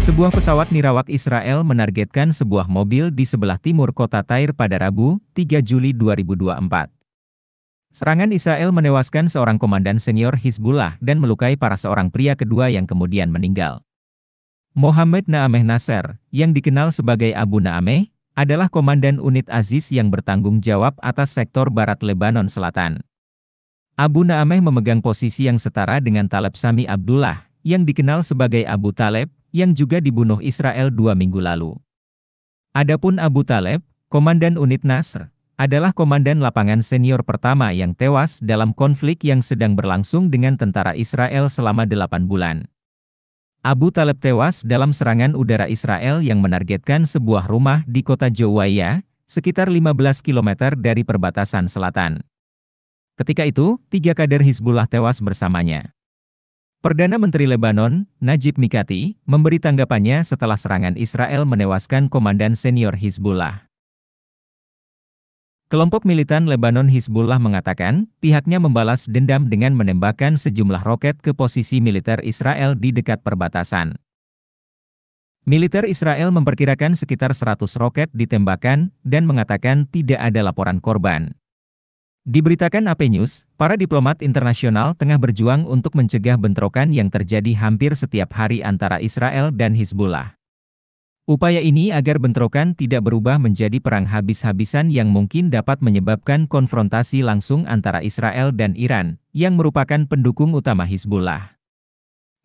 Sebuah pesawat nirawak Israel menargetkan sebuah mobil di sebelah timur kota Tair pada Rabu, 3 Juli 2024. Serangan Israel menewaskan seorang komandan senior Hizbullah dan melukai para seorang pria kedua yang kemudian meninggal. Mohamed Naameh Nasser, yang dikenal sebagai Abu Naameh, adalah komandan unit Aziz yang bertanggung jawab atas sektor barat Lebanon Selatan. Abu Naameh memegang posisi yang setara dengan Taleb Sami Abdullah, yang dikenal sebagai Abu Taleb, yang juga dibunuh Israel dua minggu lalu. Adapun Abu Taleb, Komandan Unit Nasr, adalah komandan lapangan senior pertama yang tewas dalam konflik yang sedang berlangsung dengan tentara Israel selama delapan bulan. Abu Taleb tewas dalam serangan udara Israel yang menargetkan sebuah rumah di kota Jowaya, sekitar 15 km dari perbatasan selatan. Ketika itu, tiga kader Hizbullah tewas bersamanya. Perdana Menteri Lebanon, Najib Mikati, memberi tanggapannya setelah serangan Israel menewaskan komandan senior Hizbullah. Kelompok militan Lebanon Hizbullah mengatakan, pihaknya membalas dendam dengan menembakkan sejumlah roket ke posisi militer Israel di dekat perbatasan. Militer Israel memperkirakan sekitar 100 roket ditembakkan dan mengatakan tidak ada laporan korban. Diberitakan AP News, para diplomat internasional tengah berjuang untuk mencegah bentrokan yang terjadi hampir setiap hari antara Israel dan Hizbullah. Upaya ini agar bentrokan tidak berubah menjadi perang habis-habisan yang mungkin dapat menyebabkan konfrontasi langsung antara Israel dan Iran, yang merupakan pendukung utama Hizbullah.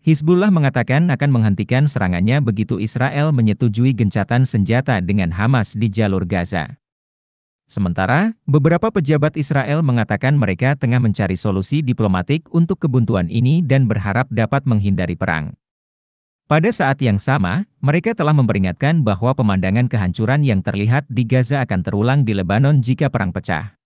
Hizbullah mengatakan akan menghentikan serangannya begitu Israel menyetujui gencatan senjata dengan Hamas di jalur Gaza. Sementara, beberapa pejabat Israel mengatakan mereka tengah mencari solusi diplomatik untuk kebuntuan ini dan berharap dapat menghindari perang. Pada saat yang sama, mereka telah memperingatkan bahwa pemandangan kehancuran yang terlihat di Gaza akan terulang di Lebanon jika perang pecah.